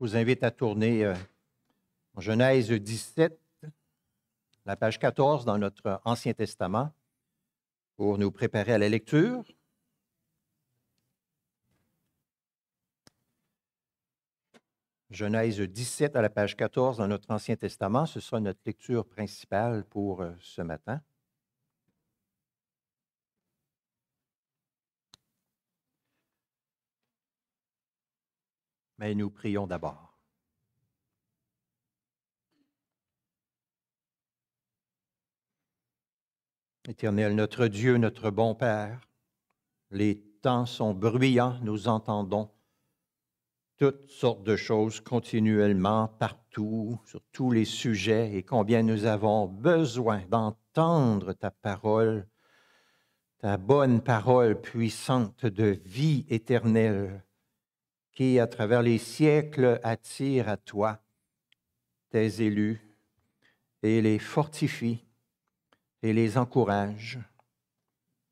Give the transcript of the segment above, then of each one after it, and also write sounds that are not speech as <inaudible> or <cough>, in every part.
Je vous invite à tourner euh, Genèse 17, la page 14 dans notre Ancien Testament, pour nous préparer à la lecture. Genèse 17 à la page 14 dans notre Ancien Testament, ce sera notre lecture principale pour euh, ce matin. mais nous prions d'abord. Éternel, notre Dieu, notre bon Père, les temps sont bruyants, nous entendons toutes sortes de choses continuellement, partout, sur tous les sujets, et combien nous avons besoin d'entendre ta parole, ta bonne parole puissante de vie éternelle qui, à travers les siècles, attire à toi tes élus et les fortifie et les encourage.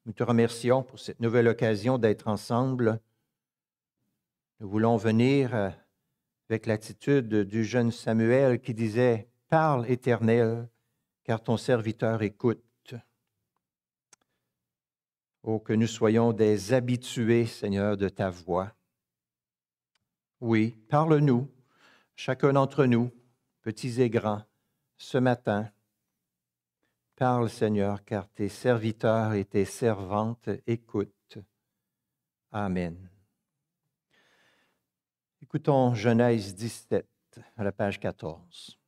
Nous te remercions pour cette nouvelle occasion d'être ensemble. Nous voulons venir euh, avec l'attitude du jeune Samuel qui disait, Parle éternel, car ton serviteur écoute. Oh, que nous soyons des habitués, Seigneur, de ta voix. Oui, parle-nous, chacun d'entre nous, petits et grands, ce matin. Parle, Seigneur, car tes serviteurs et tes servantes écoutent. Amen. Écoutons Genèse 17, à la page 14.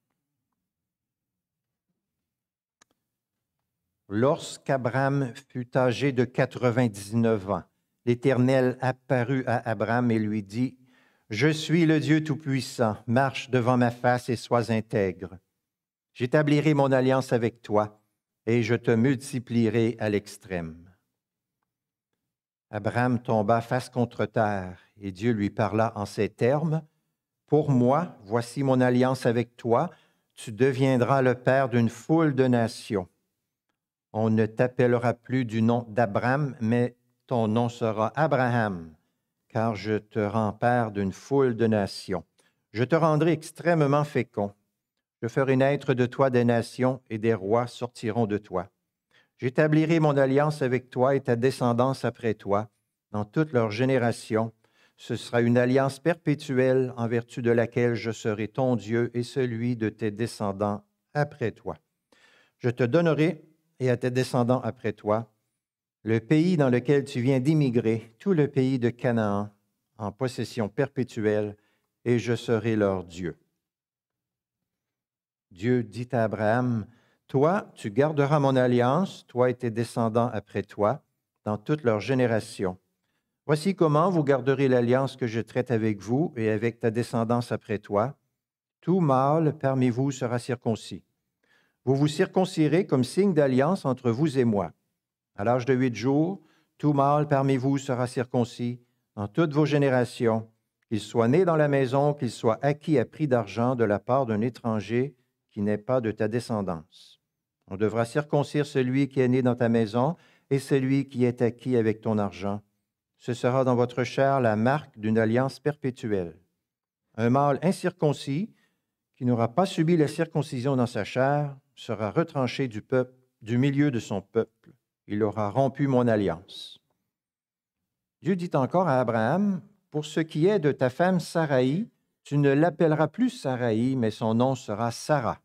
Lorsqu'Abraham fut âgé de 99 ans, l'Éternel apparut à Abraham et lui dit, je suis le Dieu Tout-Puissant, marche devant ma face et sois intègre. J'établirai mon alliance avec toi et je te multiplierai à l'extrême. Abraham tomba face contre terre et Dieu lui parla en ces termes. Pour moi, voici mon alliance avec toi, tu deviendras le père d'une foule de nations. On ne t'appellera plus du nom d'Abraham, mais ton nom sera Abraham car je te rends père d'une foule de nations. Je te rendrai extrêmement fécond. Je ferai naître de toi des nations, et des rois sortiront de toi. J'établirai mon alliance avec toi et ta descendance après toi, dans toutes leurs générations. Ce sera une alliance perpétuelle en vertu de laquelle je serai ton Dieu et celui de tes descendants après toi. Je te donnerai, et à tes descendants après toi, le pays dans lequel tu viens d'immigrer, tout le pays de Canaan, en possession perpétuelle, et je serai leur Dieu. Dieu dit à Abraham, Toi, tu garderas mon alliance, toi et tes descendants après toi, dans toutes leurs générations. Voici comment vous garderez l'alliance que je traite avec vous et avec ta descendance après toi. Tout mâle parmi vous sera circoncis. Vous vous circoncirez comme signe d'alliance entre vous et moi. À l'âge de huit jours, tout mâle parmi vous sera circoncis dans toutes vos générations, qu'il soit né dans la maison, qu'il soit acquis à prix d'argent de la part d'un étranger qui n'est pas de ta descendance. On devra circoncire celui qui est né dans ta maison et celui qui est acquis avec ton argent. Ce sera dans votre chair la marque d'une alliance perpétuelle. Un mâle incirconcis qui n'aura pas subi la circoncision dans sa chair sera retranché du peuple, du milieu de son peuple il aura rompu mon alliance. Dieu dit encore à Abraham, Pour ce qui est de ta femme Saraï, tu ne l'appelleras plus Saraï, mais son nom sera Sarah.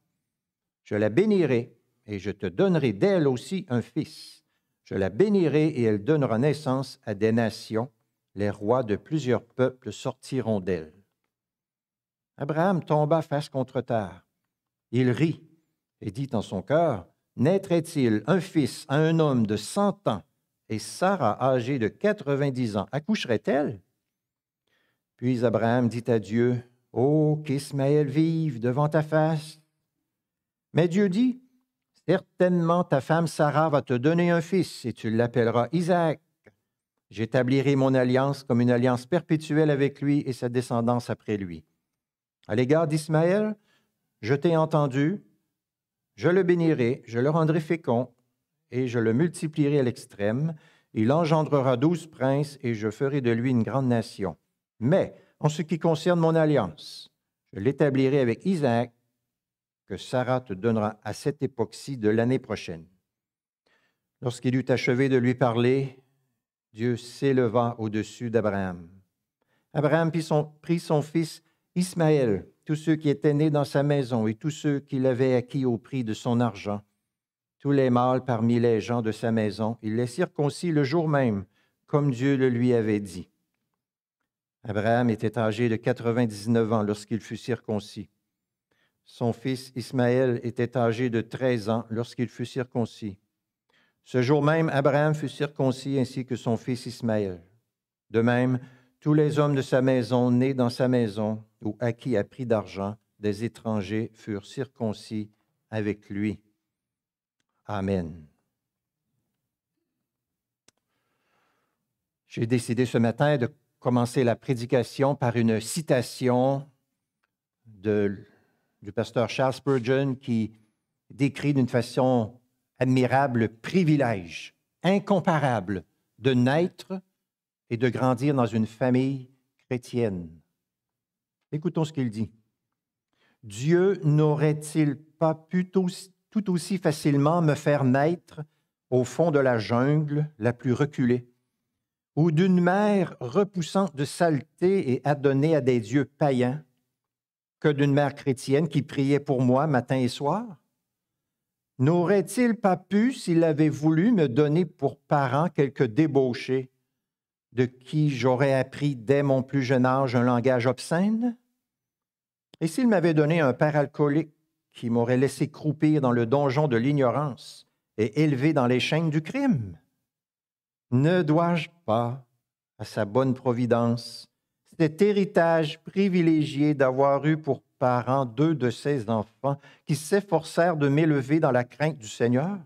Je la bénirai, et je te donnerai d'elle aussi un fils. Je la bénirai, et elle donnera naissance à des nations. Les rois de plusieurs peuples sortiront d'elle. Abraham tomba face contre terre. Il rit et dit en son cœur, naîtrait-il un fils à un homme de cent ans et Sarah, âgée de quatre-vingt-dix ans, accoucherait-elle? Puis Abraham dit à Dieu, Oh, qu'Ismaël vive devant ta face. Mais Dieu dit, Certainement ta femme Sarah va te donner un fils et tu l'appelleras Isaac. J'établirai mon alliance comme une alliance perpétuelle avec lui et sa descendance après lui. À l'égard d'Ismaël, je t'ai entendu, je le bénirai, je le rendrai fécond, et je le multiplierai à l'extrême. Il engendrera douze princes, et je ferai de lui une grande nation. Mais en ce qui concerne mon alliance, je l'établirai avec Isaac, que Sarah te donnera à cette époque-ci de l'année prochaine. Lorsqu'il eut achevé de lui parler, Dieu s'éleva au-dessus d'Abraham. Abraham son, prit son fils Ismaël tous ceux qui étaient nés dans sa maison et tous ceux qu'il avait acquis au prix de son argent, tous les mâles parmi les gens de sa maison, il les circoncit le jour même, comme Dieu le lui avait dit. Abraham était âgé de 99 ans lorsqu'il fut circoncis. Son fils Ismaël était âgé de 13 ans lorsqu'il fut circoncis. Ce jour même, Abraham fut circoncis ainsi que son fils Ismaël. De même, tous les hommes de sa maison, nés dans sa maison, ou acquis à prix d'argent des étrangers furent circoncis avec lui. Amen. J'ai décidé ce matin de commencer la prédication par une citation du pasteur Charles Spurgeon qui décrit d'une façon admirable le privilège incomparable de naître et de grandir dans une famille chrétienne. Écoutons ce qu'il dit. Dieu n'aurait-il pas pu tout aussi facilement me faire naître au fond de la jungle la plus reculée, ou d'une mère repoussante de saleté et adonnée à des dieux païens, que d'une mère chrétienne qui priait pour moi matin et soir? N'aurait-il pas pu, s'il avait voulu, me donner pour parent quelques débauchés de qui j'aurais appris dès mon plus jeune âge un langage obscène? Et s'il m'avait donné un père alcoolique qui m'aurait laissé croupir dans le donjon de l'ignorance et élevé dans les chaînes du crime? Ne dois-je pas, à sa bonne providence, cet héritage privilégié d'avoir eu pour parents deux de ses enfants qui s'efforcèrent de m'élever dans la crainte du Seigneur?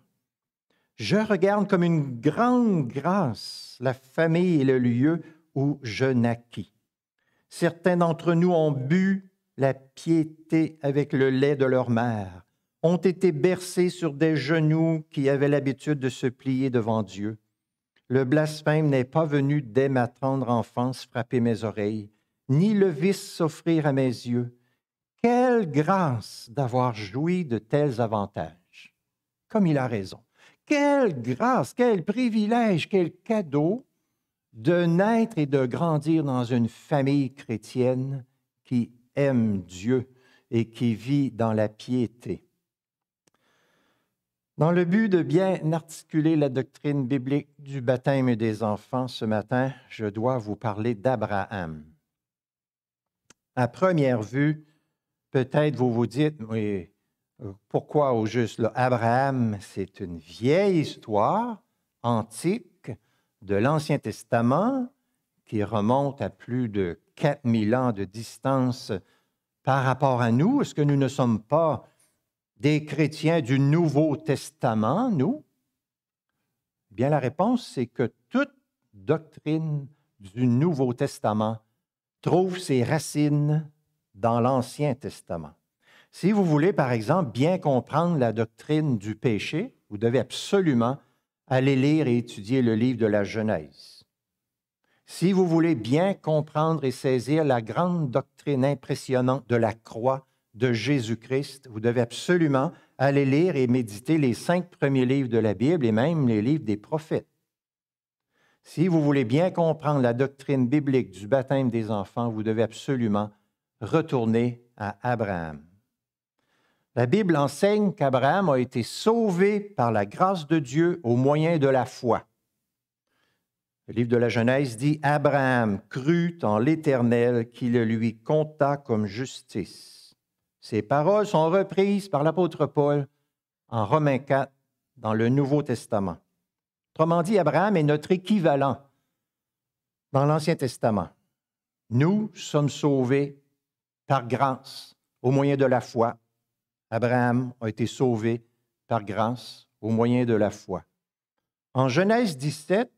Je regarde comme une grande grâce la famille et le lieu où je naquis. Certains d'entre nous ont bu, la piété avec le lait de leur mère, ont été bercés sur des genoux qui avaient l'habitude de se plier devant Dieu. Le blasphème n'est pas venu dès ma tendre enfance frapper mes oreilles, ni le vice s'offrir à mes yeux. Quelle grâce d'avoir joui de tels avantages. Comme il a raison. Quelle grâce, quel privilège, quel cadeau de naître et de grandir dans une famille chrétienne qui aime Dieu et qui vit dans la piété. Dans le but de bien articuler la doctrine biblique du baptême des enfants ce matin, je dois vous parler d'Abraham. À première vue, peut-être vous vous dites, mais euh, pourquoi au juste là? Abraham, c'est une vieille histoire antique de l'Ancien Testament qui remonte à plus de 4000 ans de distance par rapport à nous? Est-ce que nous ne sommes pas des chrétiens du Nouveau Testament, nous? Eh bien, la réponse, c'est que toute doctrine du Nouveau Testament trouve ses racines dans l'Ancien Testament. Si vous voulez, par exemple, bien comprendre la doctrine du péché, vous devez absolument aller lire et étudier le livre de la Genèse. Si vous voulez bien comprendre et saisir la grande doctrine impressionnante de la croix de Jésus-Christ, vous devez absolument aller lire et méditer les cinq premiers livres de la Bible et même les livres des prophètes. Si vous voulez bien comprendre la doctrine biblique du baptême des enfants, vous devez absolument retourner à Abraham. La Bible enseigne qu'Abraham a été sauvé par la grâce de Dieu au moyen de la foi. Le livre de la Genèse dit Abraham crut en l'Éternel qui le lui compta comme justice. Ces paroles sont reprises par l'apôtre Paul en Romains 4 dans le Nouveau Testament. Autrement dit, Abraham est notre équivalent dans l'Ancien Testament. Nous sommes sauvés par grâce au moyen de la foi. Abraham a été sauvé par grâce au moyen de la foi. En Genèse 17,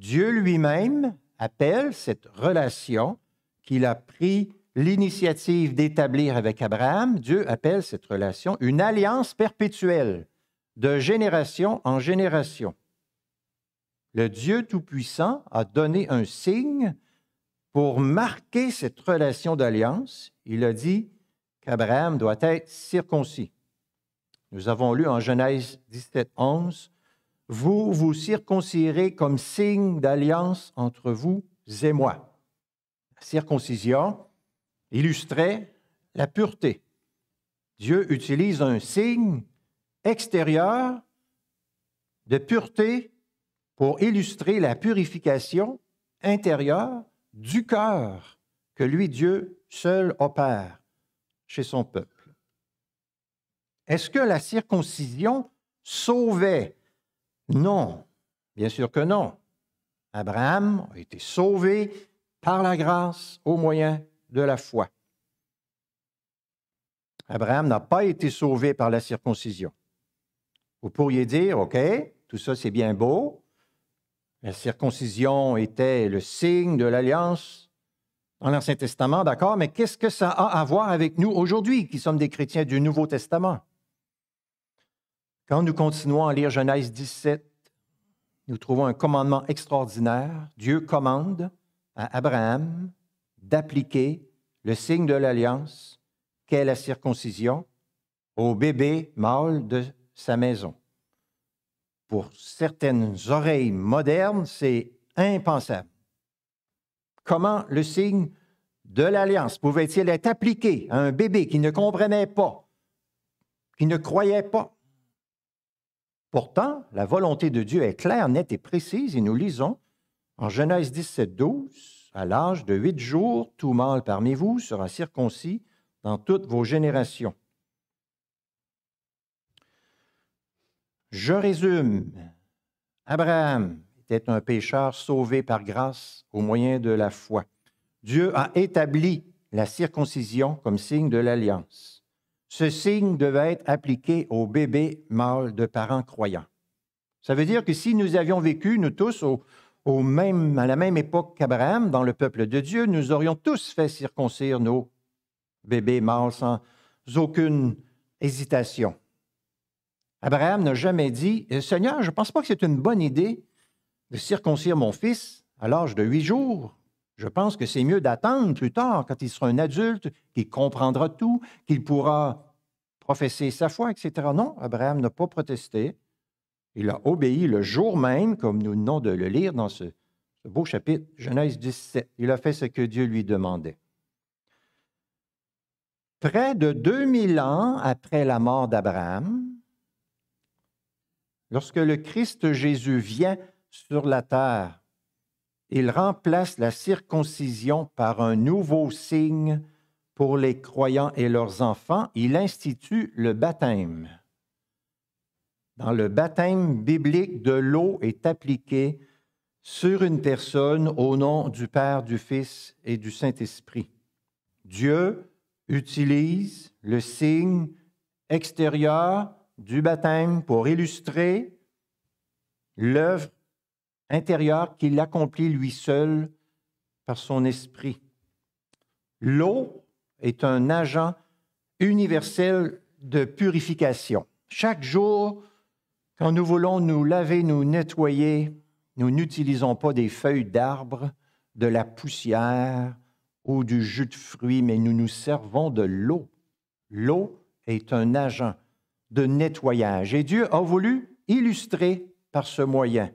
Dieu lui-même appelle cette relation qu'il a pris l'initiative d'établir avec Abraham, Dieu appelle cette relation une alliance perpétuelle de génération en génération. Le Dieu Tout-Puissant a donné un signe pour marquer cette relation d'alliance. Il a dit qu'Abraham doit être circoncis. Nous avons lu en Genèse 17, 11, vous vous circoncirez comme signe d'alliance entre vous et moi. La circoncision illustrait la pureté. Dieu utilise un signe extérieur de pureté pour illustrer la purification intérieure du cœur que lui, Dieu seul, opère chez son peuple. Est-ce que la circoncision sauvait non, bien sûr que non. Abraham a été sauvé par la grâce au moyen de la foi. Abraham n'a pas été sauvé par la circoncision. Vous pourriez dire, OK, tout ça c'est bien beau. La circoncision était le signe de l'alliance dans l'Ancien Testament, d'accord, mais qu'est-ce que ça a à voir avec nous aujourd'hui qui sommes des chrétiens du Nouveau Testament? Quand nous continuons à lire Genèse 17, nous trouvons un commandement extraordinaire. Dieu commande à Abraham d'appliquer le signe de l'alliance qu'est la circoncision au bébé mâle de sa maison. Pour certaines oreilles modernes, c'est impensable. Comment le signe de l'alliance pouvait-il être appliqué à un bébé qui ne comprenait pas, qui ne croyait pas? Pourtant, la volonté de Dieu est claire, nette et précise, et nous lisons en Genèse 17, 12, à l'âge de huit jours, tout mâle parmi vous sera circoncis dans toutes vos générations. Je résume. Abraham était un pécheur sauvé par grâce au moyen de la foi. Dieu a établi la circoncision comme signe de l'alliance ce signe devait être appliqué aux bébés mâles de parents croyants. Ça veut dire que si nous avions vécu, nous tous, au, même, à la même époque qu'Abraham, dans le peuple de Dieu, nous aurions tous fait circoncire nos bébés mâles sans aucune hésitation. Abraham n'a jamais dit Seigneur, je ne pense pas que c'est une bonne idée de circoncire mon fils à l'âge de huit jours. Je pense que c'est mieux d'attendre plus tard, quand il sera un adulte, qu'il comprendra tout, qu'il pourra professer sa foi, etc. Non, Abraham n'a pas protesté. Il a obéi le jour même, comme nous venons de le lire dans ce, ce beau chapitre, Genèse 17. Il a fait ce que Dieu lui demandait. Près de 2000 ans après la mort d'Abraham, lorsque le Christ Jésus vient sur la terre, il remplace la circoncision par un nouveau signe pour les croyants et leurs enfants. Il institue le baptême. Dans le baptême biblique, de l'eau est appliquée sur une personne au nom du Père, du Fils et du Saint-Esprit. Dieu utilise le signe extérieur du baptême pour illustrer l'œuvre intérieur qu'il accomplit lui seul par son esprit. L'eau est un agent universel de purification. Chaque jour, quand nous voulons nous laver, nous nettoyer, nous n'utilisons pas des feuilles d'arbres, de la poussière ou du jus de fruits, mais nous nous servons de l'eau. L'eau est un agent de nettoyage et Dieu a voulu illustrer par ce moyen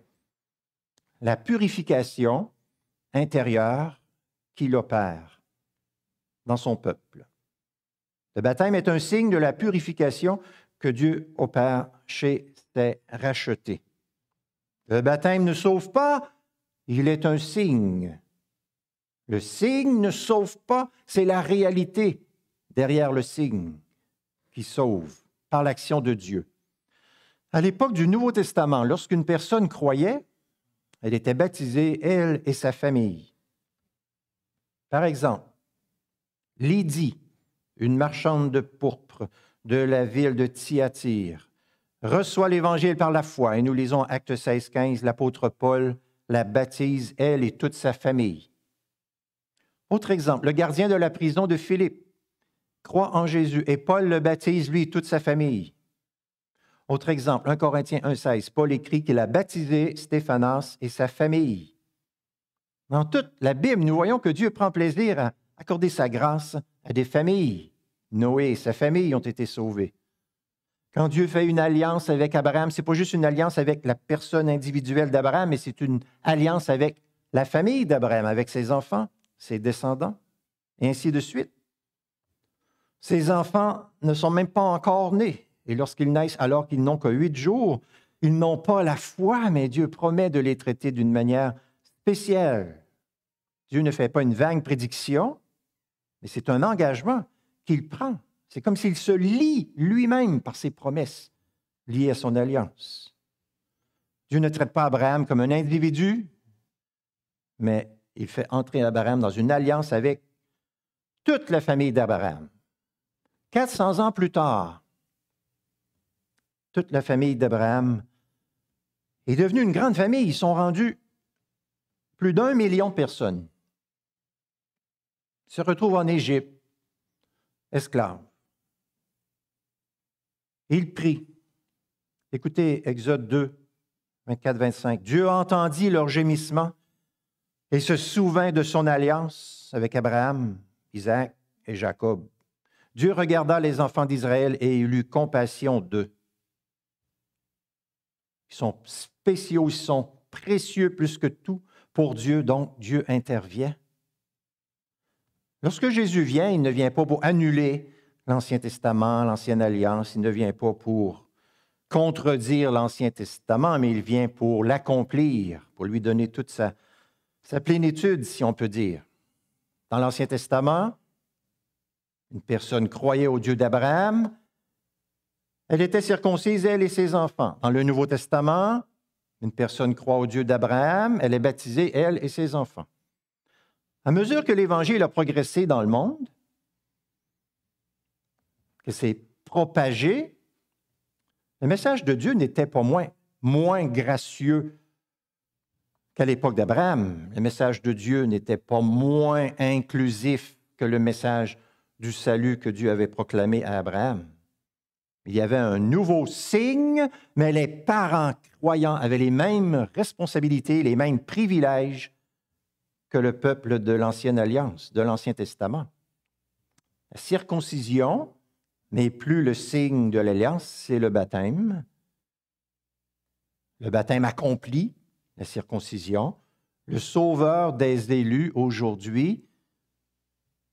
la purification intérieure qu'il opère dans son peuple. Le baptême est un signe de la purification que Dieu opère chez ses rachetés. Le baptême ne sauve pas, il est un signe. Le signe ne sauve pas, c'est la réalité derrière le signe qui sauve par l'action de Dieu. À l'époque du Nouveau Testament, lorsqu'une personne croyait, elle était baptisée, elle et sa famille. Par exemple, Lydie, une marchande de pourpre de la ville de Thyatire, reçoit l'Évangile par la foi, et nous lisons Acte 16-15, l'apôtre Paul la baptise, elle et toute sa famille. Autre exemple, le gardien de la prison de Philippe croit en Jésus, et Paul le baptise, lui et toute sa famille. Autre exemple, 1 Corinthiens 1,16, Paul écrit qu'il a baptisé Stéphanas et sa famille. Dans toute la Bible, nous voyons que Dieu prend plaisir à accorder sa grâce à des familles. Noé et sa famille ont été sauvés. Quand Dieu fait une alliance avec Abraham, c'est pas juste une alliance avec la personne individuelle d'Abraham, mais c'est une alliance avec la famille d'Abraham, avec ses enfants, ses descendants, et ainsi de suite. Ses enfants ne sont même pas encore nés. Et lorsqu'ils naissent alors qu'ils n'ont que huit jours, ils n'ont pas la foi, mais Dieu promet de les traiter d'une manière spéciale. Dieu ne fait pas une vague prédiction, mais c'est un engagement qu'il prend. C'est comme s'il se lie lui-même par ses promesses liées à son alliance. Dieu ne traite pas Abraham comme un individu, mais il fait entrer Abraham dans une alliance avec toute la famille d'Abraham. 400 ans plus tard, toute la famille d'Abraham est devenue une grande famille. Ils sont rendus plus d'un million de personnes. Ils se retrouvent en Égypte, esclaves. ils prient. Écoutez Exode 2, 24-25. Dieu entendit leur gémissement et se souvint de son alliance avec Abraham, Isaac et Jacob. Dieu regarda les enfants d'Israël et il eut compassion d'eux sont spéciaux, ils sont précieux plus que tout pour Dieu, donc Dieu intervient. Lorsque Jésus vient, il ne vient pas pour annuler l'Ancien Testament, l'Ancienne Alliance, il ne vient pas pour contredire l'Ancien Testament, mais il vient pour l'accomplir, pour lui donner toute sa plénitude, si on peut dire. Dans l'Ancien Testament, une personne croyait au Dieu d'Abraham, elle était circoncise, elle et ses enfants. Dans le Nouveau Testament, une personne croit au Dieu d'Abraham, elle est baptisée, elle et ses enfants. À mesure que l'Évangile a progressé dans le monde, que s'est propagé, le message de Dieu n'était pas moins, moins gracieux qu'à l'époque d'Abraham. Le message de Dieu n'était pas moins inclusif que le message du salut que Dieu avait proclamé à Abraham. Il y avait un nouveau signe, mais les parents croyants avaient les mêmes responsabilités, les mêmes privilèges que le peuple de l'Ancienne Alliance, de l'Ancien Testament. La circoncision n'est plus le signe de l'Alliance, c'est le baptême. Le baptême accomplit la circoncision. Le sauveur des élus aujourd'hui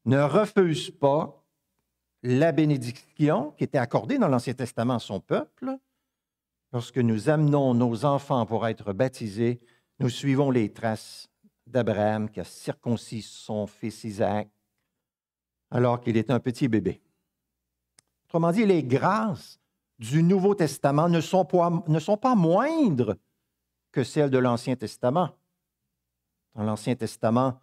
ne refuse pas la bénédiction qui était accordée dans l'Ancien Testament à son peuple. Lorsque nous amenons nos enfants pour être baptisés, nous suivons les traces d'Abraham qui a circoncis son fils Isaac alors qu'il était un petit bébé. Autrement dit, les grâces du Nouveau Testament ne sont pas, ne sont pas moindres que celles de l'Ancien Testament. Dans l'Ancien Testament,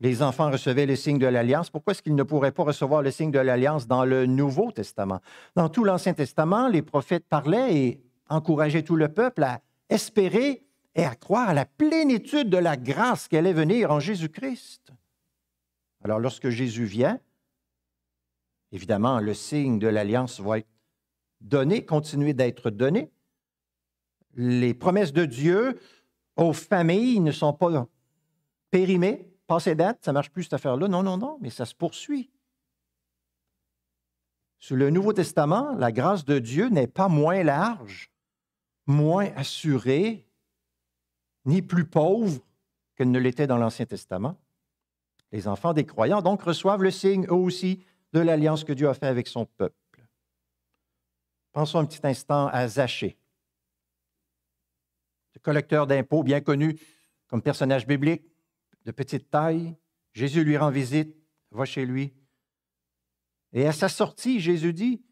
les enfants recevaient le signe de l'alliance, pourquoi est-ce qu'ils ne pourraient pas recevoir le signe de l'alliance dans le Nouveau Testament? Dans tout l'Ancien Testament, les prophètes parlaient et encourageaient tout le peuple à espérer et à croire à la plénitude de la grâce qui allait venir en Jésus-Christ. Alors lorsque Jésus vient, évidemment, le signe de l'alliance va être donné, continuer d'être donné. Les promesses de Dieu aux familles ne sont pas périmées, passé date, ça marche plus cette affaire-là. Non, non, non, mais ça se poursuit. Sous le Nouveau Testament, la grâce de Dieu n'est pas moins large, moins assurée, ni plus pauvre qu'elle ne l'était dans l'Ancien Testament. Les enfants des croyants donc reçoivent le signe, eux aussi, de l'alliance que Dieu a faite avec son peuple. Pensons un petit instant à Zachée, le collecteur d'impôts bien connu comme personnage biblique de petite taille. Jésus lui rend visite, va chez lui. Et à sa sortie, Jésus dit,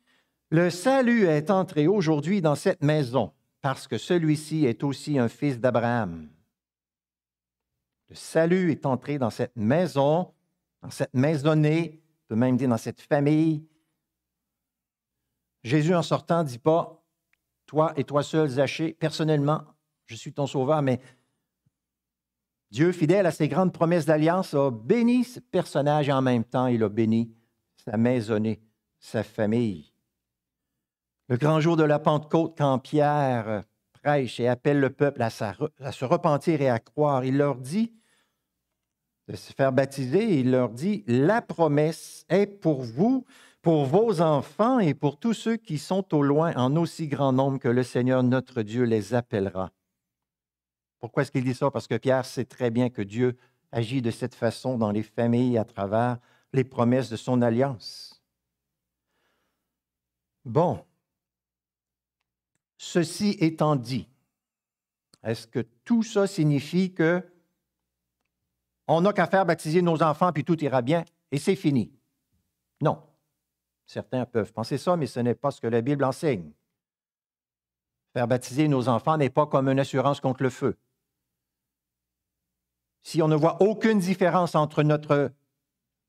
Le salut est entré aujourd'hui dans cette maison, parce que celui-ci est aussi un fils d'Abraham. Le salut est entré dans cette maison, dans cette maisonnée, on peut même dire dans cette famille. Jésus, en sortant, dit pas, Toi et toi seul, Zachée, personnellement, je suis ton sauveur, mais Dieu, fidèle à ses grandes promesses d'alliance, a béni ce personnage en même temps, il a béni sa maisonnée, sa famille. Le grand jour de la Pentecôte, quand Pierre prêche et appelle le peuple à, se repentir et à croire, il leur dit de se faire baptiser, il leur dit, la promesse est pour vous, pour vos enfants et pour tous ceux qui sont au loin en aussi grand nombre que le Seigneur notre Dieu les appellera. Pourquoi est-ce qu'il dit ça? Parce que Pierre sait très bien que Dieu agit de cette façon dans les familles à travers les promesses de son alliance. Bon, ceci étant dit, est-ce que tout ça signifie que on n'a qu'à faire baptiser nos enfants puis tout ira bien et c'est fini? Non. Certains peuvent penser ça, mais ce n'est pas ce que la Bible enseigne. Faire baptiser nos enfants n'est pas comme une assurance contre le feu si on ne voit aucune différence entre notre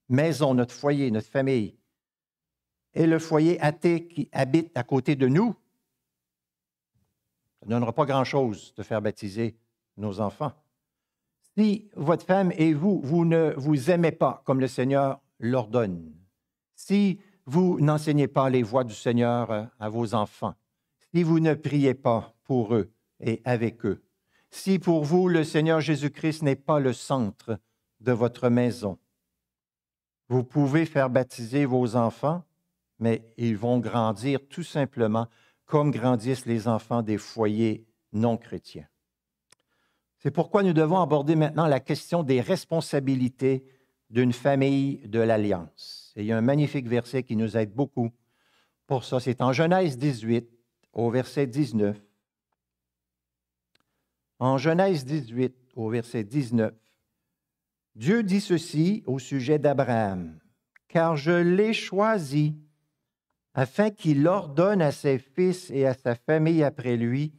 maison, notre foyer, notre famille, et le foyer athée qui habite à côté de nous, ça ne donnera pas grand-chose de faire baptiser nos enfants. Si votre femme et vous, vous ne vous aimez pas comme le Seigneur l'ordonne, si vous n'enseignez pas les voies du Seigneur euh, à vos enfants, si vous ne priez pas pour eux et avec eux, si pour vous le Seigneur Jésus-Christ n'est pas le centre de votre maison. Vous pouvez faire baptiser vos enfants, mais ils vont grandir tout simplement comme grandissent les enfants des foyers non chrétiens. C'est pourquoi nous devons aborder maintenant la question des responsabilités d'une famille de l'Alliance. Et il y a un magnifique verset qui nous aide beaucoup pour ça. C'est en Genèse 18, au verset 19. En Genèse 18, au verset 19, Dieu dit ceci au sujet d'Abraham, Car je l'ai choisi afin qu'il ordonne à ses fils et à sa famille après lui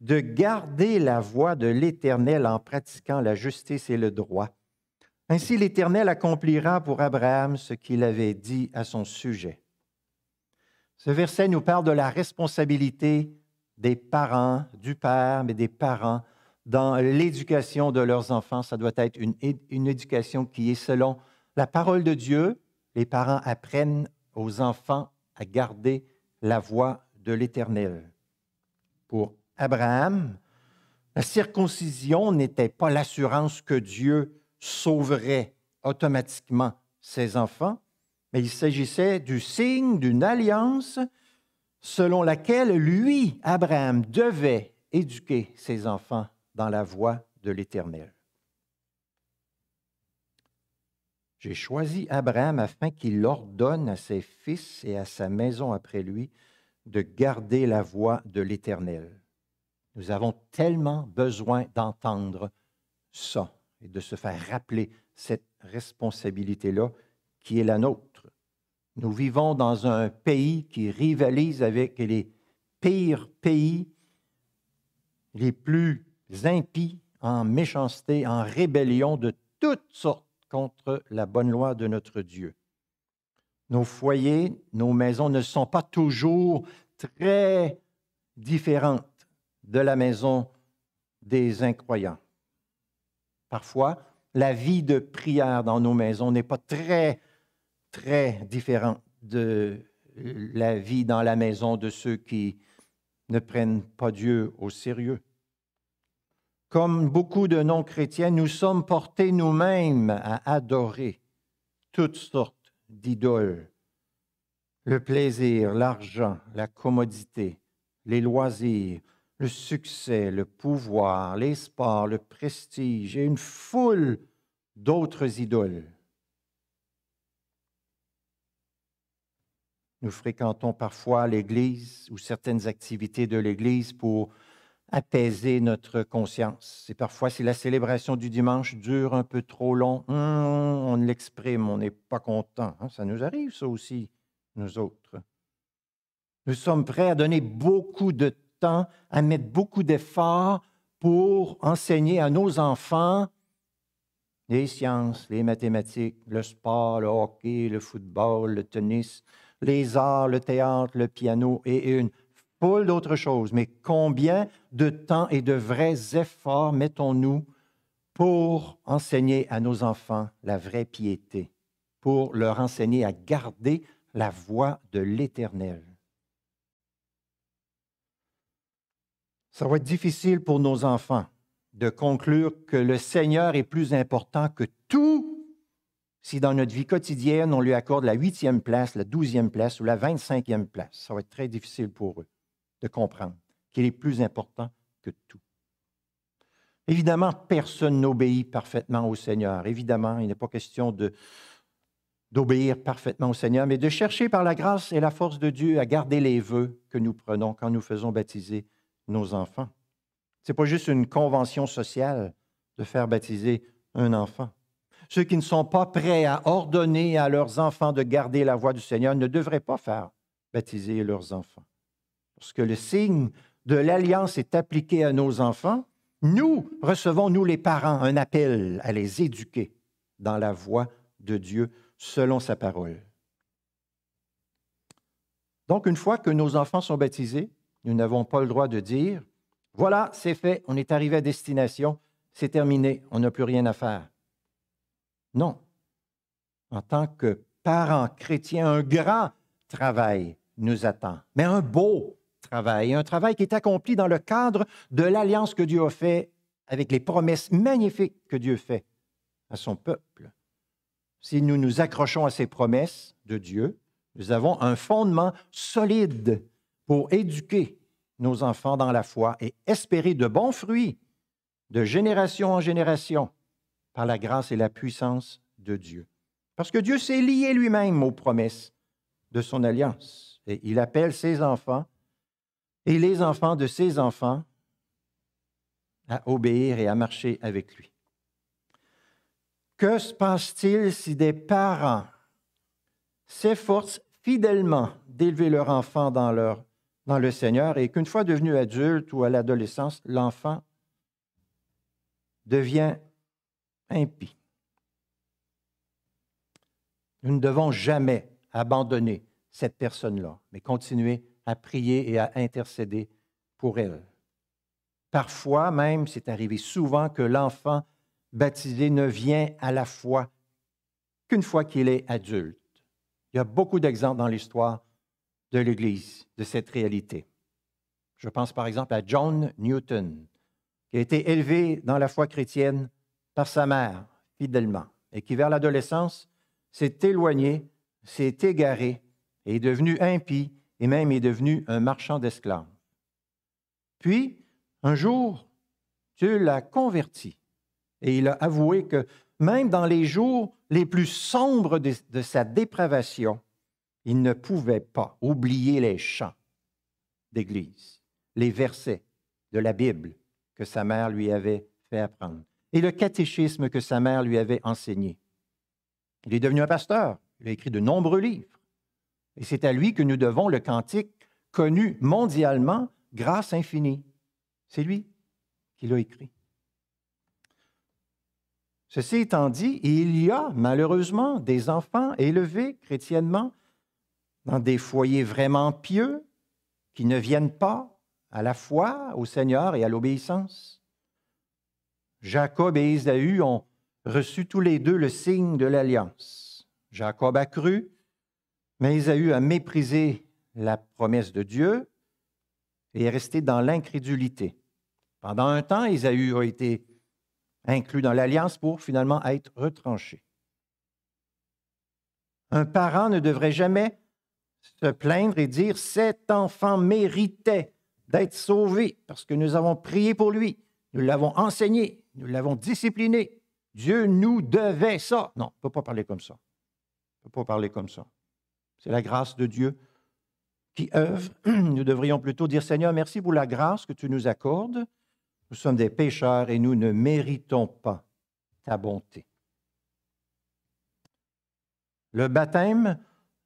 de garder la voie de l'Éternel en pratiquant la justice et le droit. Ainsi l'Éternel accomplira pour Abraham ce qu'il avait dit à son sujet. Ce verset nous parle de la responsabilité des parents, du Père, mais des parents dans l'éducation de leurs enfants. Ça doit être une, éducation qui est selon la parole de Dieu. Les parents apprennent aux enfants à garder la voie de l'Éternel. Pour Abraham, la circoncision n'était pas l'assurance que Dieu sauverait automatiquement ses enfants, mais il s'agissait du signe d'une alliance selon laquelle lui, Abraham, devait éduquer ses enfants dans la voie de l'Éternel. J'ai choisi Abraham afin qu'il ordonne à ses fils et à sa maison après lui de garder la voie de l'Éternel. Nous avons tellement besoin d'entendre ça et de se faire rappeler cette responsabilité-là qui est la nôtre. Nous vivons dans un pays qui rivalise avec les pires pays, les plus impies en méchanceté, en rébellion de toutes sortes contre la bonne loi de notre Dieu. Nos foyers, nos maisons ne sont pas toujours très différentes de la maison des incroyants. Parfois, la vie de prière dans nos maisons n'est pas très, très différente de la vie dans la maison de ceux qui ne prennent pas Dieu au sérieux comme beaucoup de non-chrétiens, nous sommes portés nous-mêmes à adorer toutes sortes d'idoles. Le plaisir, l'argent, la commodité, les loisirs, le succès, le pouvoir, l'espoir, le prestige et une foule d'autres idoles. Nous fréquentons parfois l'Église ou certaines activités de l'Église pour apaiser notre conscience. Et parfois, si la célébration du dimanche dure un peu trop long, on hum, on l'exprime, on n'est pas content. Hein. Ça nous arrive, ça aussi, nous autres. Nous sommes prêts à donner beaucoup de temps, à mettre beaucoup d'efforts pour enseigner à nos enfants les sciences, les mathématiques, le sport, le hockey, le football, le tennis, les arts, le théâtre, le piano et une Paul d'autre chose, mais combien de temps et de vrais efforts mettons-nous pour enseigner à nos enfants la vraie piété, pour leur enseigner à garder la voie de l'Éternel. Ça va être difficile pour nos enfants de conclure que le Seigneur est plus important que tout si dans notre vie quotidienne, on lui accorde la huitième place, la douzième place ou la vingt-cinquième place. Ça va être très difficile pour eux de comprendre qu'il est plus important que tout. Évidemment, personne n'obéit parfaitement au Seigneur. Évidemment, il n'est pas question d'obéir parfaitement au Seigneur, mais de chercher par la grâce et la force de Dieu à garder les vœux que nous prenons quand nous faisons baptiser nos enfants. Ce n'est pas juste une convention sociale de faire baptiser un enfant. Ceux qui ne sont pas prêts à ordonner à leurs enfants de garder la voie du Seigneur ne devraient pas faire baptiser leurs enfants lorsque le signe de l'alliance est appliqué à nos enfants, nous recevons, nous les parents, un appel à les éduquer dans la voie de Dieu selon sa parole. Donc, une fois que nos enfants sont baptisés, nous n'avons pas le droit de dire, voilà, c'est fait, on est arrivé à destination, c'est terminé, on n'a plus rien à faire. Non. En tant que parents chrétiens, un grand travail nous attend, mais un beau un travail qui est accompli dans le cadre de l'alliance que Dieu a fait avec les promesses magnifiques que Dieu fait à son peuple. Si nous nous accrochons à ces promesses de Dieu, nous avons un fondement solide pour éduquer nos enfants dans la foi et espérer de bons fruits de génération en génération par la grâce et la puissance de Dieu. Parce que Dieu s'est lié lui-même aux promesses de son alliance et il appelle ses enfants et les enfants de ses enfants à obéir et à marcher avec lui. Que se passe-t-il si des parents s'efforcent fidèlement d'élever leur enfant dans, dans le Seigneur et qu'une fois devenu adulte ou à l'adolescence, l'enfant devient impie? Nous ne devons jamais abandonner cette personne-là, mais continuer à prier et à intercéder pour elle. Parfois même, c'est arrivé souvent que l'enfant baptisé ne vient à la foi qu'une fois qu'il est adulte. Il y a beaucoup d'exemples dans l'histoire de l'Église de cette réalité. Je pense par exemple à John Newton, qui a été élevé dans la foi chrétienne par sa mère fidèlement et qui, vers l'adolescence, s'est éloigné, s'est égaré et est devenu impie et même est devenu un marchand d'esclaves. Puis, un jour, Dieu l'a converti et il a avoué que même dans les jours les plus sombres de, sa dépravation, il ne pouvait pas oublier les chants d'Église, les versets de la Bible que sa mère lui avait fait apprendre et le catéchisme que sa mère lui avait enseigné. Il est devenu un pasteur, il a écrit de nombreux livres. Et c'est à lui que nous devons le cantique connu mondialement, Grâce infinie. C'est lui qui l'a écrit. Ceci étant dit, il y a malheureusement des enfants élevés chrétiennement dans des foyers vraiment pieux qui ne viennent pas à la foi au Seigneur et à l'obéissance. Jacob et Ésaü ont reçu tous les deux le signe de l'alliance. Jacob a cru, mais Ésaü a méprisé la promesse de Dieu et est resté dans l'incrédulité. Pendant un temps, Ésaü a été inclus dans l'alliance pour finalement être retranché. Un parent ne devrait jamais se plaindre et dire Cet enfant méritait d'être sauvé parce que nous avons prié pour lui, nous l'avons enseigné, nous l'avons discipliné. Dieu nous devait ça. Non, on ne peut pas parler comme ça. On ne peut pas parler comme ça. C'est la grâce de Dieu qui œuvre. <clears throat> Nous devrions plutôt dire Seigneur, merci pour la grâce que tu nous accordes. Nous sommes des pécheurs et nous ne méritons pas ta bonté. Le baptême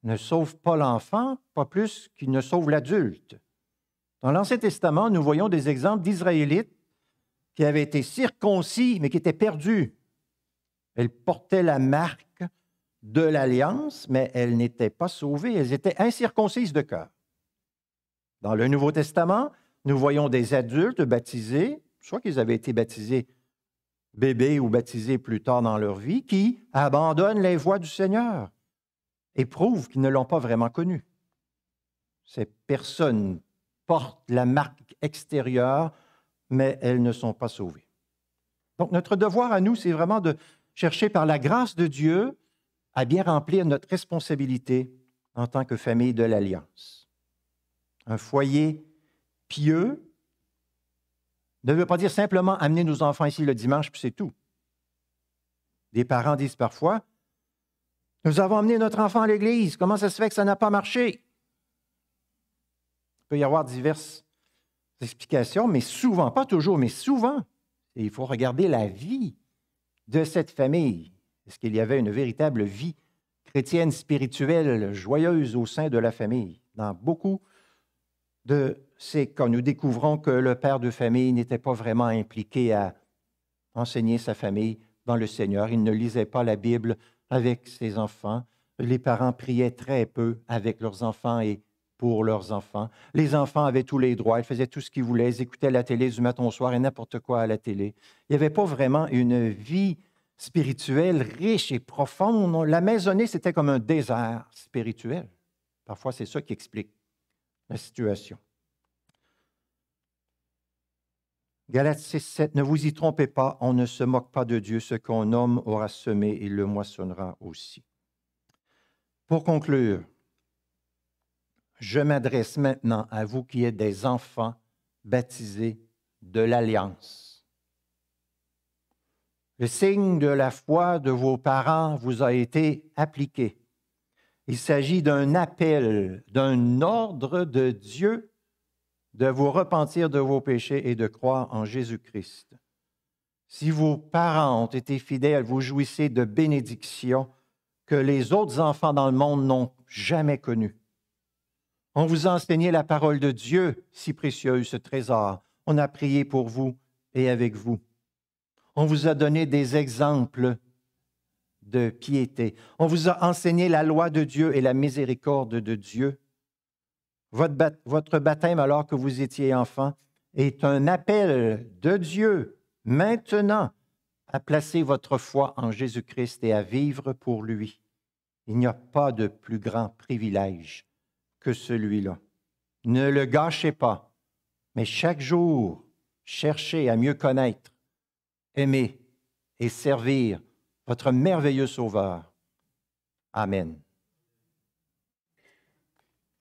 ne sauve pas l'enfant, pas plus qu'il ne sauve l'adulte. Dans l'Ancien Testament, nous voyons des exemples d'Israélites qui avaient été circoncis, mais qui étaient perdus. Elles portaient la marque de l'alliance, mais elles n'étaient pas sauvées, elles étaient incirconcises de cœur. Dans le Nouveau Testament, nous voyons des adultes baptisés, soit qu'ils avaient été baptisés bébés ou baptisés plus tard dans leur vie, qui abandonnent les voies du Seigneur et prouvent qu'ils ne l'ont pas vraiment connu. Ces personnes portent la marque extérieure, mais elles ne sont pas sauvées. Donc notre devoir à nous, c'est vraiment de chercher par la grâce de Dieu à bien remplir notre responsabilité en tant que famille de l'Alliance. Un foyer pieux ne veut pas dire simplement amener nos enfants ici le dimanche, puis c'est tout. Des parents disent parfois, nous avons amené notre enfant à l'église, comment ça se fait que ça n'a pas marché? Il peut y avoir diverses explications, mais souvent, pas toujours, mais souvent, il faut regarder la vie de cette famille est qu'il y avait une véritable vie chrétienne spirituelle joyeuse au sein de la famille? Dans beaucoup de ces cas, nous découvrons que le père de famille n'était pas vraiment impliqué à enseigner sa famille dans le Seigneur. Il ne lisait pas la Bible avec ses enfants. Les parents priaient très peu avec leurs enfants et pour leurs enfants. Les enfants avaient tous les droits, ils faisaient tout ce qu'ils voulaient, ils écoutaient la télé du matin au soir et n'importe quoi à la télé. Il n'y avait pas vraiment une vie spirituelle riche et profonde. La maisonnée, c'était comme un désert spirituel. Parfois, c'est ça qui explique la situation. Galates 6, 7, ne vous y trompez pas, on ne se moque pas de Dieu, ce qu'on homme aura semé, il le moissonnera aussi. Pour conclure, je m'adresse maintenant à vous qui êtes des enfants baptisés de l'Alliance. Le signe de la foi de vos parents vous a été appliqué. Il s'agit d'un appel, d'un ordre de Dieu de vous repentir de vos péchés et de croire en Jésus-Christ. Si vos parents ont été fidèles, vous jouissez de bénédictions que les autres enfants dans le monde n'ont jamais connues. On vous a enseigné la parole de Dieu, si précieuse, ce trésor. On a prié pour vous et avec vous. On vous a donné des exemples de piété. On vous a enseigné la loi de Dieu et la miséricorde de Dieu. Votre, baptême alors que vous étiez enfant est un appel de Dieu maintenant à placer votre foi en Jésus-Christ et à vivre pour lui. Il n'y a pas de plus grand privilège que celui-là. Ne le gâchez pas, mais chaque jour, cherchez à mieux connaître aimer et servir votre merveilleux Sauveur. Amen.